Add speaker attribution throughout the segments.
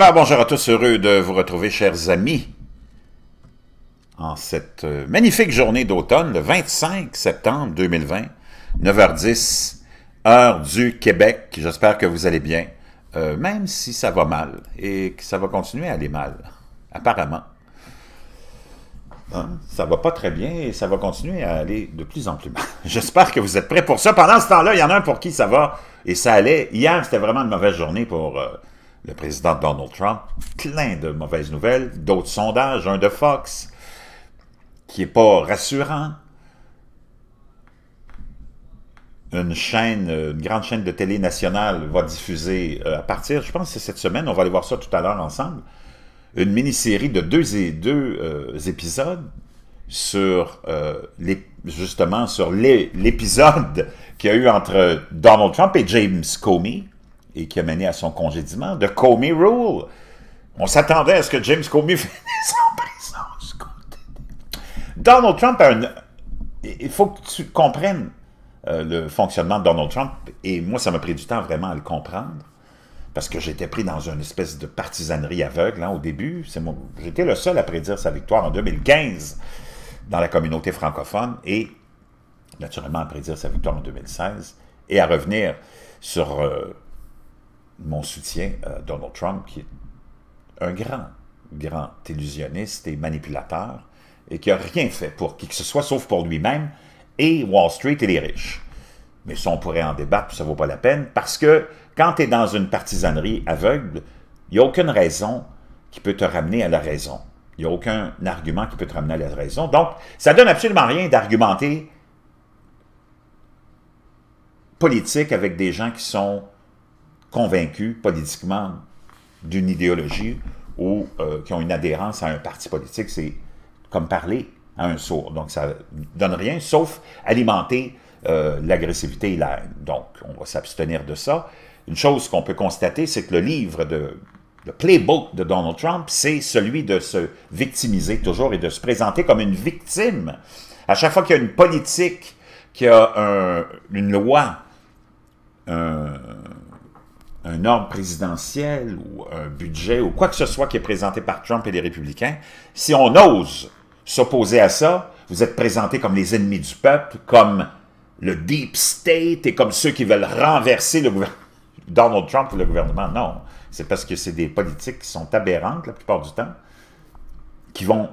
Speaker 1: Alors bonjour à tous, heureux de vous retrouver chers amis en cette euh, magnifique journée d'automne, le 25 septembre 2020, 9h10, heure du Québec. J'espère que vous allez bien, euh, même si ça va mal et que ça va continuer à aller mal, apparemment. Ça hein, Ça va pas très bien et ça va continuer à aller de plus en plus mal. J'espère que vous êtes prêts pour ça. Pendant ce temps-là, il y en a un pour qui ça va et ça allait. Hier, c'était vraiment une mauvaise journée pour... Euh, le président Donald Trump, plein de mauvaises nouvelles, d'autres sondages, un de Fox, qui n'est pas rassurant. Une chaîne, une grande chaîne de télé nationale va diffuser euh, à partir, je pense que c'est cette semaine, on va aller voir ça tout à l'heure ensemble, une mini-série de deux, et deux euh, épisodes sur euh, les, justement sur l'épisode qu'il y a eu entre Donald Trump et James Comey, et qui a mené à son congédiement, de Comey Rule. On s'attendait à ce que James Comey finisse en prison. Donald Trump a une... Il faut que tu comprennes euh, le fonctionnement de Donald Trump, et moi, ça m'a pris du temps vraiment à le comprendre, parce que j'étais pris dans une espèce de partisanerie aveugle hein, au début. J'étais le seul à prédire sa victoire en 2015 dans la communauté francophone, et naturellement à prédire sa victoire en 2016, et à revenir sur... Euh, mon soutien à euh, Donald Trump, qui est un grand, grand illusionniste et manipulateur, et qui n'a rien fait pour qui que ce soit, sauf pour lui-même, et Wall Street et les riches. Mais ça, on pourrait en débattre, ça ne vaut pas la peine, parce que quand tu es dans une partisanerie aveugle, il n'y a aucune raison qui peut te ramener à la raison. Il n'y a aucun argument qui peut te ramener à la raison. Donc, ça ne donne absolument rien d'argumenter politique avec des gens qui sont convaincus politiquement d'une idéologie ou euh, qui ont une adhérence à un parti politique, c'est comme parler à un sourd. Donc, ça donne rien, sauf alimenter euh, l'agressivité et la haine. Donc, on va s'abstenir de ça. Une chose qu'on peut constater, c'est que le livre de le playbook de Donald Trump, c'est celui de se victimiser toujours et de se présenter comme une victime. À chaque fois qu'il y a une politique, qu'il y a un, une loi, un, un ordre présidentiel ou un budget ou quoi que ce soit qui est présenté par Trump et les républicains, si on ose s'opposer à ça, vous êtes présenté comme les ennemis du peuple, comme le deep state et comme ceux qui veulent renverser le gouvernement. Donald Trump ou le gouvernement, non. C'est parce que c'est des politiques qui sont aberrantes la plupart du temps, qui vont,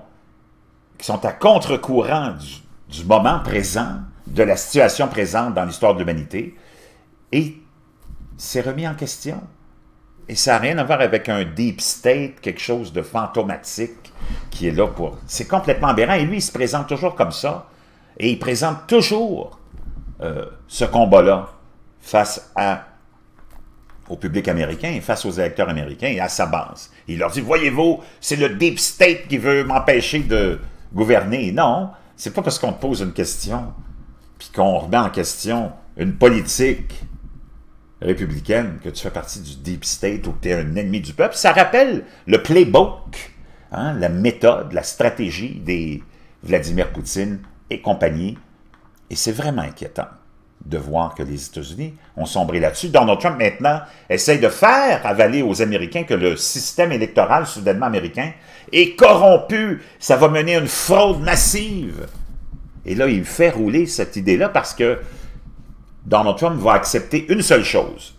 Speaker 1: qui sont à contre-courant du, du moment présent, de la situation présente dans l'histoire de l'humanité, et s'est remis en question. Et ça n'a rien à voir avec un deep state, quelque chose de fantomatique qui est là pour... C'est complètement aberrant. Et lui, il se présente toujours comme ça. Et il présente toujours euh, ce combat-là face au public américain et face aux électeurs américains et à sa base. Il leur dit, voyez-vous, c'est le deep state qui veut m'empêcher de gouverner. Non, c'est pas parce qu'on pose une question puis qu'on remet en question une politique républicaine, que tu fais partie du deep state ou que tu es un ennemi du peuple, ça rappelle le playbook, hein, la méthode, la stratégie des Vladimir Poutine et compagnie. Et c'est vraiment inquiétant de voir que les États-Unis ont sombré là-dessus. Donald Trump, maintenant, essaye de faire avaler aux Américains que le système électoral soudainement américain est corrompu. Ça va mener à une fraude massive. Et là, il fait rouler cette idée-là parce que Donald Trump va accepter une seule chose,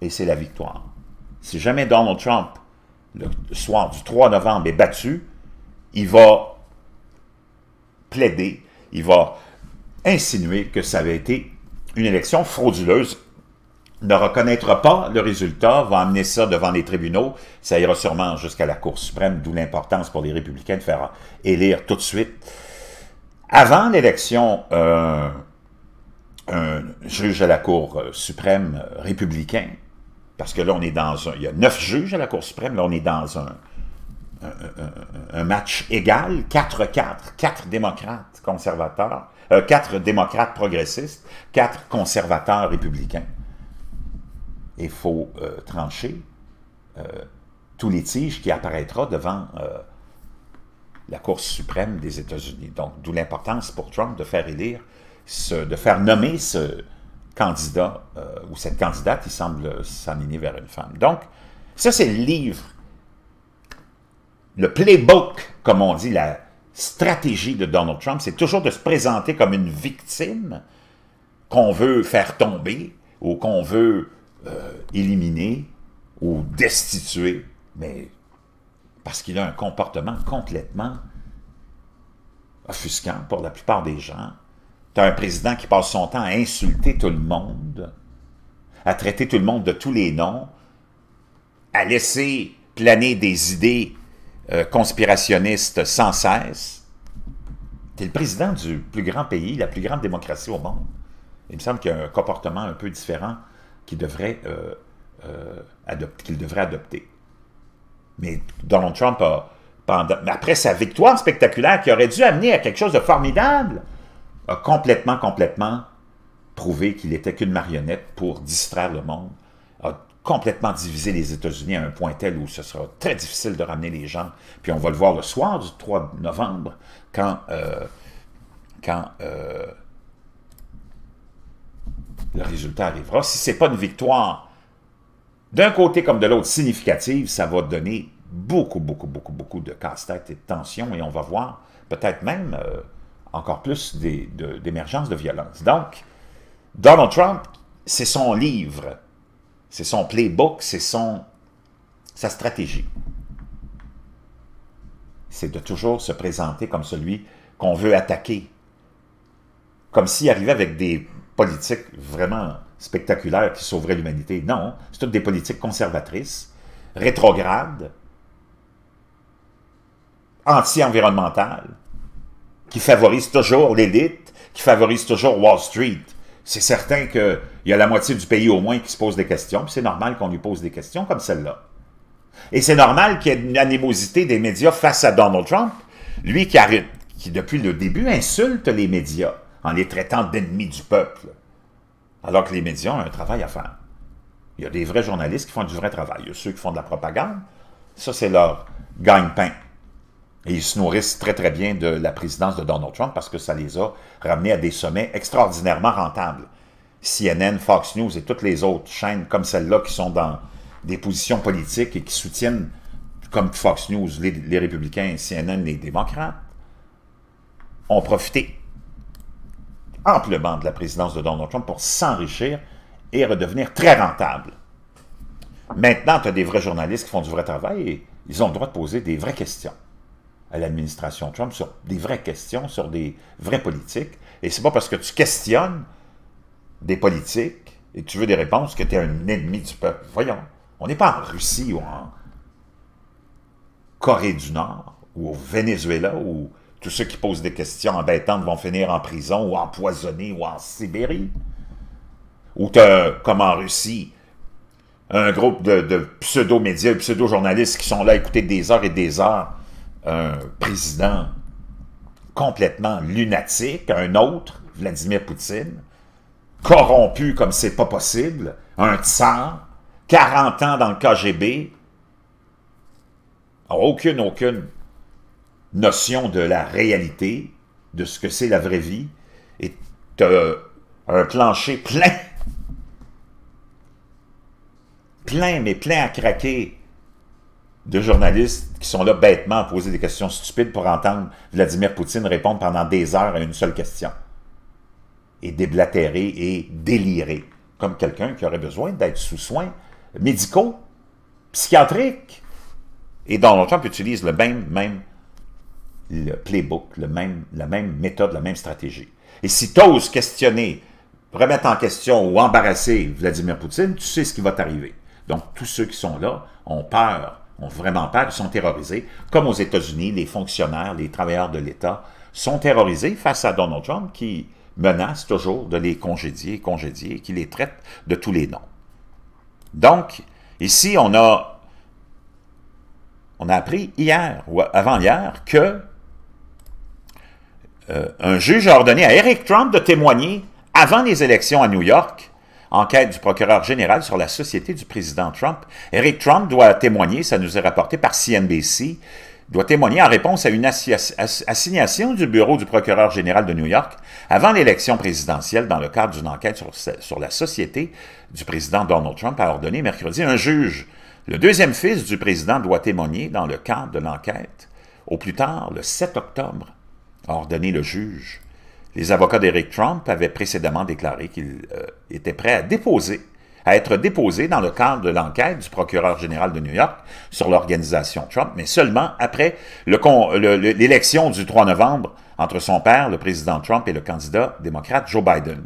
Speaker 1: et c'est la victoire. Si jamais Donald Trump, le soir du 3 novembre, est battu, il va plaider, il va insinuer que ça avait été une élection frauduleuse, ne reconnaîtra pas le résultat, va amener ça devant les tribunaux, ça ira sûrement jusqu'à la Cour suprême, d'où l'importance pour les républicains de faire élire tout de suite. Avant l'élection... Euh, un juge à la Cour euh, suprême euh, républicain, parce que là, on est dans un... Il y a neuf juges à la Cour suprême, là, on est dans un, un, match égal, 4-4, 4 démocrates conservateurs, euh, quatre démocrates progressistes, 4 conservateurs républicains. Il faut trancher tous tout litige qui apparaîtra devant la Cour suprême des États-Unis. Donc, d'où l'importance pour Trump de faire élire de faire nommer ce candidat euh, ou cette candidate qui semble s'amener vers une femme. Donc, ça, c'est le livre, le playbook, comme on dit, la stratégie de Donald Trump, c'est toujours de se présenter comme une victime qu'on veut faire tomber ou qu'on veut euh, éliminer ou destituer, mais parce qu'il a un comportement complètement offusquant pour la plupart des gens, tu as un président qui passe son temps à insulter tout le monde, à traiter tout le monde de tous les noms, à laisser planer des idées euh, conspirationnistes sans cesse. Tu es le président du plus grand pays, la plus grande démocratie au monde. Il me semble qu'il y a un comportement un peu différent euh, euh, qu'il devrait, adopter, Mais Donald Trump a, après sa victoire spectaculaire qui aurait dû amener à quelque chose de formidable, a complètement, complètement prouvé qu'il n'était qu'une marionnette pour distraire le monde, a complètement divisé les États-Unis à un point tel où ce sera très difficile de ramener les gens. Puis on va le voir le soir du 3 novembre, quand, euh, quand euh, le résultat arrivera. Si ce n'est pas une victoire d'un côté comme de l'autre significative, ça va donner beaucoup, beaucoup, beaucoup, beaucoup de casse-tête et de tension. Et on va voir peut-être même... Euh, encore plus d'émergence de, violence. Donc, Donald Trump, c'est son livre, c'est son playbook, c'est son sa stratégie. C'est de toujours se présenter comme celui qu'on veut attaquer. Comme s'il arrivait avec des politiques vraiment spectaculaires qui sauveraient l'humanité. Non, c'est toutes des politiques conservatrices, rétrogrades, anti-environnementales, qui favorise toujours l'élite, qui favorise toujours Wall Street. C'est certain qu'il y a la moitié du pays au moins qui se pose des questions, puis c'est normal qu'on lui pose des questions comme celle-là. Et c'est normal qu'il y ait une animosité des médias face à Donald Trump, lui qui, qui depuis le début insulte les médias en les traitant d'ennemis du peuple, alors que les médias ont un travail à faire. Il y a des vrais journalistes qui font du vrai travail. Il y a ceux qui font de la propagande. Ça, c'est leur gagne-pain. Et ils se nourrissent très, très bien de la présidence de Donald Trump parce que ça les a ramenés à des sommets extraordinairement rentables. CNN, Fox News et toutes les autres chaînes comme celle-là qui sont dans des positions politiques et qui soutiennent, comme Fox News, les, républicains, CNN, les démocrates, ont profité amplement de la présidence de Donald Trump pour s'enrichir et redevenir très rentables. Maintenant, tu as des vrais journalistes qui font du vrai travail et ils ont le droit de poser des vraies questions à l'administration Trump sur des vraies questions, sur des vraies politiques. Et c'est pas parce que tu questionnes des politiques et que tu veux des réponses que tu es un ennemi du peuple. Voyons, on n'est pas en Russie ou en Corée du Nord ou au Venezuela où tous ceux qui posent des questions embêtantes vont finir en prison ou empoisonnés ou en Sibérie. Ou comme en Russie, un groupe de, de pseudo-médias, pseudo-journalistes qui sont là à écouter des heures et des heures un président complètement lunatique, un autre, Vladimir Poutine, corrompu comme c'est pas possible, un tsar, 40 ans dans le KGB, aucune, aucune notion de la réalité, de ce que c'est la vraie vie, et un plancher plein, plein, mais plein à craquer deux journalistes qui sont là bêtement à poser des questions stupides pour entendre Vladimir Poutine répondre pendant des heures à une seule question. Et déblatérer et délirer, comme quelqu'un qui aurait besoin d'être sous soins médicaux, psychiatriques. Et Donald Trump utilise le même, même le playbook, le même, la même méthode, la même stratégie. Et si tu oses questionner, remettre en question ou embarrasser Vladimir Poutine, tu sais ce qui va t'arriver. Donc, tous ceux qui sont là ont peur ont vraiment pas ils sont terrorisés. Comme aux États-Unis, les fonctionnaires, les travailleurs de l'État sont terrorisés face à Donald Trump qui menace toujours de les congédier, congédier, qui les traite de tous les noms. Donc, ici, on a, on a appris hier ou avant-hier que euh, un juge a ordonné à Eric Trump de témoigner avant les élections à New York Enquête du procureur général sur la société du président Trump. Eric Trump doit témoigner, ça nous est rapporté par CNBC, doit témoigner en réponse à une assignation du bureau du procureur général de New York avant l'élection présidentielle dans le cadre d'une enquête sur, sur la société du président Donald Trump a ordonné mercredi un juge. Le deuxième fils du président doit témoigner dans le cadre de l'enquête au plus tard le 7 octobre, a ordonné le juge. Les avocats d'Eric Trump avaient précédemment déclaré qu'ils était euh, étaient prêts à déposer à être déposé dans le cadre de l'enquête du procureur général de New York sur l'organisation Trump, mais seulement après l'élection du 3 novembre entre son père, le président Trump, et le candidat démocrate Joe Biden.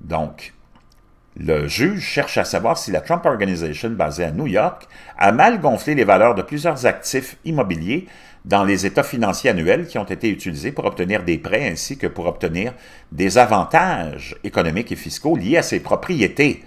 Speaker 1: Donc, le juge cherche à savoir si la Trump Organization, basée à New York, a mal gonflé les valeurs de plusieurs actifs immobiliers dans les états financiers annuels qui ont été utilisés pour obtenir des prêts ainsi que pour obtenir des avantages économiques et fiscaux liés à ses propriétés.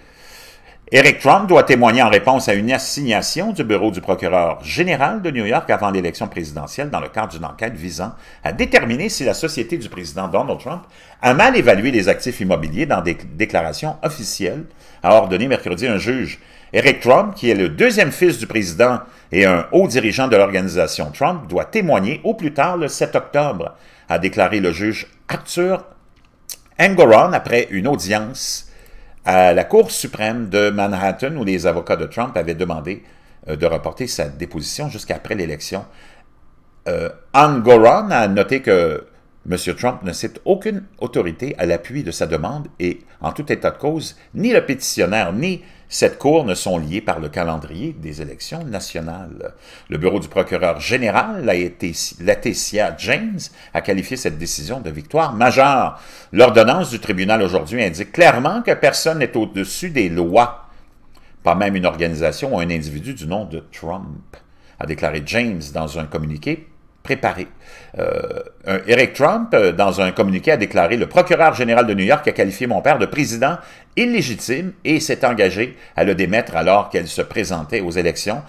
Speaker 1: Eric Trump doit témoigner en réponse à une assignation du bureau du procureur général de New York avant l'élection présidentielle dans le cadre d'une enquête visant à déterminer si la société du président Donald Trump a mal évalué les actifs immobiliers dans des déclarations officielles, a ordonné mercredi un juge. Eric Trump, qui est le deuxième fils du président et un haut dirigeant de l'organisation Trump, doit témoigner au plus tard le 7 octobre, a déclaré le juge Arthur Engoron après une audience à la Cour suprême de Manhattan où les avocats de Trump avaient demandé euh, de reporter sa déposition jusqu'après l'élection. Euh, Angoron a noté que M. Trump ne cite aucune autorité à l'appui de sa demande et, en tout état de cause, ni le pétitionnaire ni cette cour ne sont liés par le calendrier des élections nationales. Le bureau du procureur général, l'ATCIA James, a qualifié cette décision de victoire majeure. L'ordonnance du tribunal aujourd'hui indique clairement que personne n'est au-dessus des lois, pas même une organisation ou un individu du nom de Trump, a déclaré James dans un communiqué préparé. Euh, Eric Trump, euh, dans un communiqué, a déclaré Le procureur général de New York a qualifié mon père de président illégitime et s'est engagé à le démettre alors qu'elle se présentait aux élections.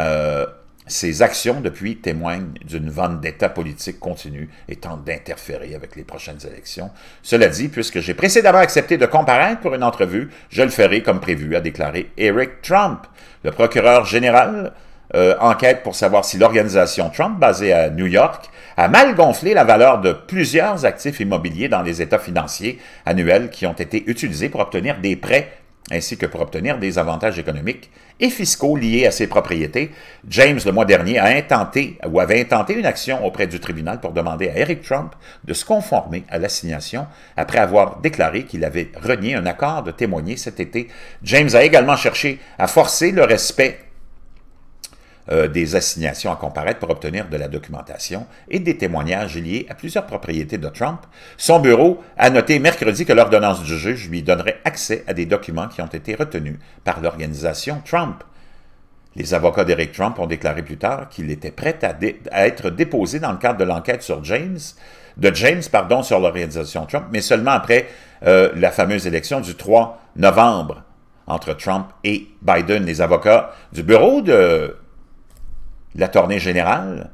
Speaker 1: Euh, ses actions depuis témoignent d'une d'état politique continue et tentent d'interférer avec les prochaines élections. Cela dit, puisque j'ai précédemment accepté de comparaître pour une entrevue, je le ferai comme prévu, a déclaré Eric Trump. Le procureur général euh, enquête pour savoir si l'organisation Trump, basée à New York, a mal gonflé la valeur de plusieurs actifs immobiliers dans les états financiers annuels qui ont été utilisés pour obtenir des prêts ainsi que pour obtenir des avantages économiques et fiscaux liés à ses propriétés. James, le mois dernier, a intenté ou avait intenté une action auprès du tribunal pour demander à Eric Trump de se conformer à l'assignation après avoir déclaré qu'il avait renié un accord de témoigner cet été. James a également cherché à forcer le respect euh, des assignations à comparaître pour obtenir de la documentation et des témoignages liés à plusieurs propriétés de Trump. Son bureau a noté mercredi que l'ordonnance du juge lui donnerait accès à des documents qui ont été retenus par l'organisation Trump. Les avocats d'Eric Trump ont déclaré plus tard qu'il était prêt à, être déposé dans le cadre de l'enquête sur James, de James pardon, sur l'organisation Trump, mais seulement après euh, la fameuse élection du 3 novembre entre Trump et Biden. Les avocats du bureau de tournée générale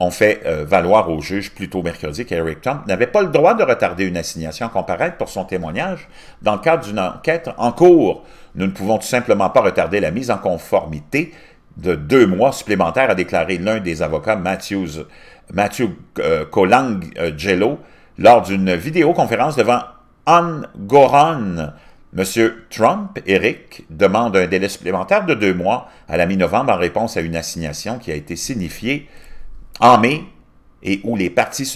Speaker 1: ont fait euh, valoir au juge plus tôt mercredi qu'Eric Trump n'avait pas le droit de retarder une assignation à pour son témoignage dans le cadre d'une enquête en cours. Nous ne pouvons tout simplement pas retarder la mise en conformité de deux mois supplémentaires, a déclaré l'un des avocats, Matthews, Matthew euh, euh Jello, lors d'une vidéoconférence devant Anne Goran. M. Trump, Eric, demande un délai supplémentaire de deux mois à la mi-novembre en réponse à une assignation qui a été signifiée en mai et où les partis se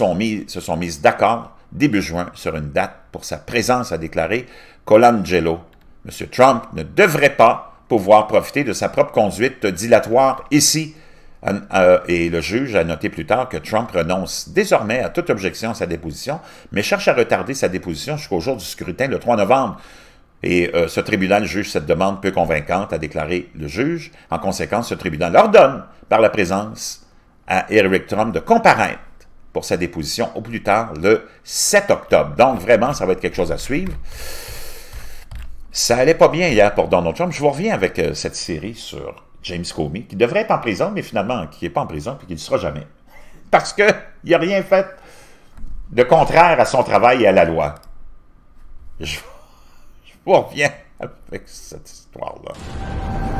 Speaker 1: sont mises d'accord début juin sur une date pour sa présence, à déclaré Colangelo. M. Trump ne devrait pas pouvoir profiter de sa propre conduite dilatoire ici. Euh, et le juge a noté plus tard que Trump renonce désormais à toute objection à sa déposition, mais cherche à retarder sa déposition jusqu'au jour du scrutin, le 3 novembre. Et euh, ce tribunal juge cette demande peu convaincante, a déclaré le juge. En conséquence, ce tribunal ordonne, par la présence à Eric Trump, de comparaître pour sa déposition au plus tard le 7 octobre. Donc vraiment, ça va être quelque chose à suivre. Ça allait pas bien hier pour Donald Trump. Je vous reviens avec euh, cette série sur James Comey, qui devrait être en prison, mais finalement, qui n'est pas en prison, puis qui ne sera jamais. Parce qu'il n'a rien fait de contraire à son travail et à la loi. Je Well, yeah, that makes sense. Well, uh...